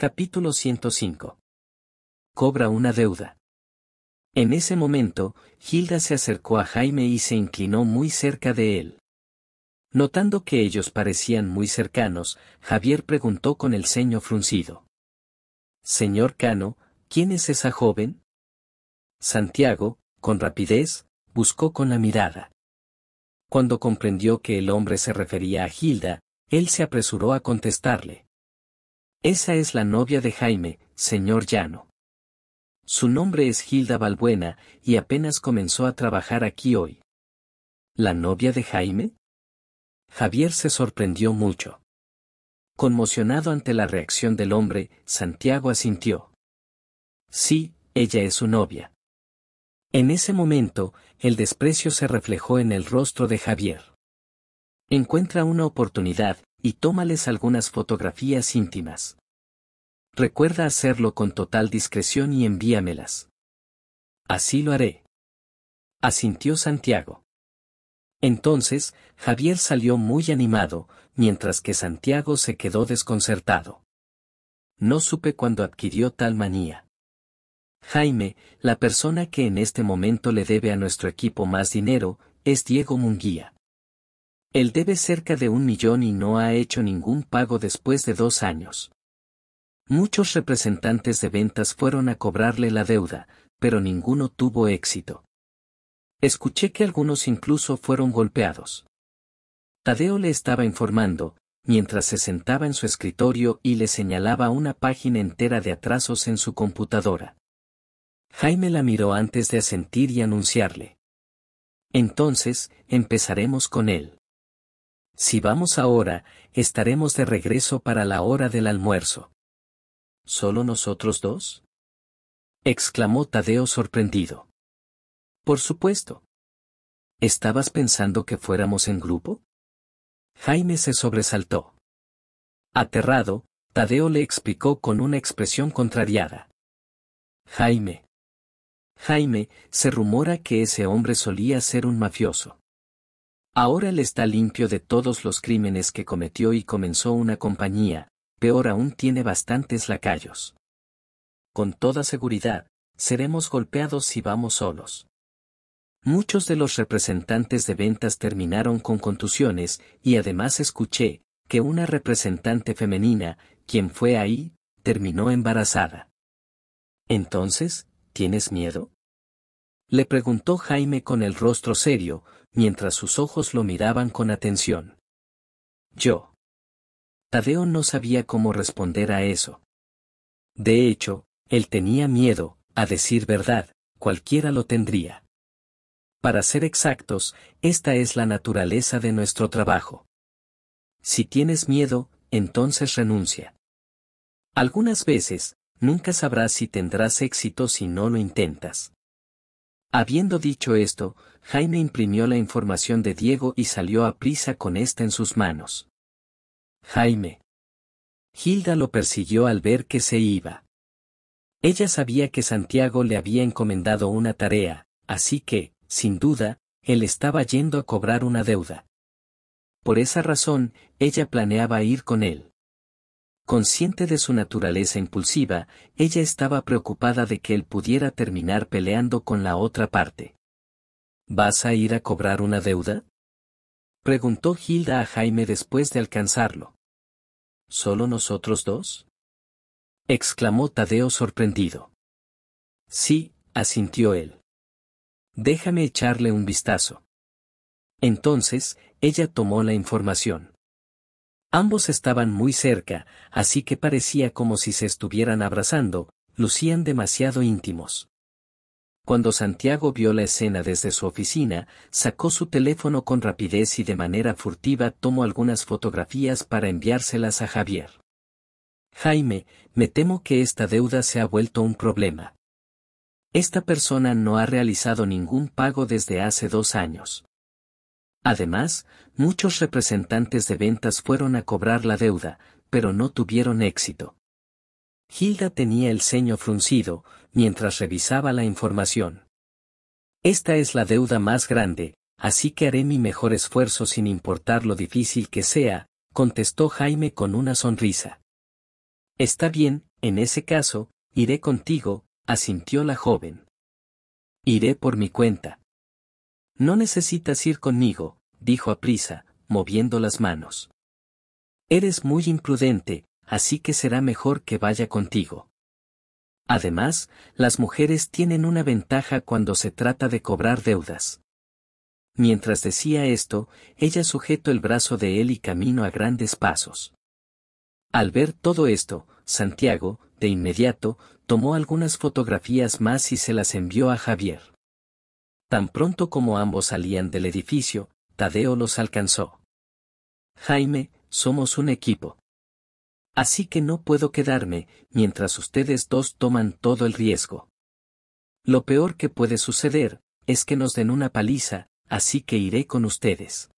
Capítulo 105. Cobra una deuda. En ese momento, Gilda se acercó a Jaime y se inclinó muy cerca de él. Notando que ellos parecían muy cercanos, Javier preguntó con el ceño fruncido. Señor Cano, ¿quién es esa joven? Santiago, con rapidez, buscó con la mirada. Cuando comprendió que el hombre se refería a Gilda, él se apresuró a contestarle. Esa es la novia de Jaime, señor Llano. Su nombre es Gilda Balbuena, y apenas comenzó a trabajar aquí hoy. ¿La novia de Jaime? Javier se sorprendió mucho. Conmocionado ante la reacción del hombre, Santiago asintió. Sí, ella es su novia. En ese momento, el desprecio se reflejó en el rostro de Javier. Encuentra una oportunidad, y tómales algunas fotografías íntimas. Recuerda hacerlo con total discreción y envíamelas. Así lo haré. Asintió Santiago. Entonces, Javier salió muy animado, mientras que Santiago se quedó desconcertado. No supe cuándo adquirió tal manía. Jaime, la persona que en este momento le debe a nuestro equipo más dinero, es Diego Munguía. Él debe cerca de un millón y no ha hecho ningún pago después de dos años. Muchos representantes de ventas fueron a cobrarle la deuda, pero ninguno tuvo éxito. Escuché que algunos incluso fueron golpeados. Tadeo le estaba informando, mientras se sentaba en su escritorio y le señalaba una página entera de atrasos en su computadora. Jaime la miró antes de asentir y anunciarle. Entonces, empezaremos con él. Si vamos ahora, estaremos de regreso para la hora del almuerzo. ¿Solo nosotros dos? exclamó Tadeo sorprendido. Por supuesto. ¿Estabas pensando que fuéramos en grupo? Jaime se sobresaltó. Aterrado, Tadeo le explicó con una expresión contrariada. Jaime. Jaime, se rumora que ese hombre solía ser un mafioso. Ahora él está limpio de todos los crímenes que cometió y comenzó una compañía, peor aún tiene bastantes lacayos. Con toda seguridad, seremos golpeados si vamos solos. Muchos de los representantes de ventas terminaron con contusiones y además escuché que una representante femenina, quien fue ahí, terminó embarazada. Entonces, ¿tienes miedo? Le preguntó Jaime con el rostro serio, mientras sus ojos lo miraban con atención. Yo. Tadeo no sabía cómo responder a eso. De hecho, él tenía miedo, a decir verdad, cualquiera lo tendría. Para ser exactos, esta es la naturaleza de nuestro trabajo. Si tienes miedo, entonces renuncia. Algunas veces, nunca sabrás si tendrás éxito si no lo intentas. Habiendo dicho esto, Jaime imprimió la información de Diego y salió a prisa con esta en sus manos. Jaime. Hilda lo persiguió al ver que se iba. Ella sabía que Santiago le había encomendado una tarea, así que, sin duda, él estaba yendo a cobrar una deuda. Por esa razón, ella planeaba ir con él. Consciente de su naturaleza impulsiva, ella estaba preocupada de que él pudiera terminar peleando con la otra parte. ¿Vas a ir a cobrar una deuda? Preguntó Hilda a Jaime después de alcanzarlo. ¿Solo nosotros dos? exclamó Tadeo sorprendido. Sí, asintió él. Déjame echarle un vistazo. Entonces, ella tomó la información. Ambos estaban muy cerca, así que parecía como si se estuvieran abrazando, lucían demasiado íntimos. Cuando Santiago vio la escena desde su oficina, sacó su teléfono con rapidez y de manera furtiva tomó algunas fotografías para enviárselas a Javier. Jaime, me temo que esta deuda se ha vuelto un problema. Esta persona no ha realizado ningún pago desde hace dos años. Además, muchos representantes de ventas fueron a cobrar la deuda, pero no tuvieron éxito. Hilda tenía el ceño fruncido, mientras revisaba la información. Esta es la deuda más grande, así que haré mi mejor esfuerzo sin importar lo difícil que sea, contestó Jaime con una sonrisa. Está bien, en ese caso, iré contigo, asintió la joven. Iré por mi cuenta. No necesitas ir conmigo, dijo prisa, moviendo las manos. Eres muy imprudente, así que será mejor que vaya contigo. Además, las mujeres tienen una ventaja cuando se trata de cobrar deudas. Mientras decía esto, ella sujetó el brazo de él y camino a grandes pasos. Al ver todo esto, Santiago, de inmediato, tomó algunas fotografías más y se las envió a Javier. Tan pronto como ambos salían del edificio, Tadeo los alcanzó. Jaime, somos un equipo. Así que no puedo quedarme mientras ustedes dos toman todo el riesgo. Lo peor que puede suceder es que nos den una paliza, así que iré con ustedes.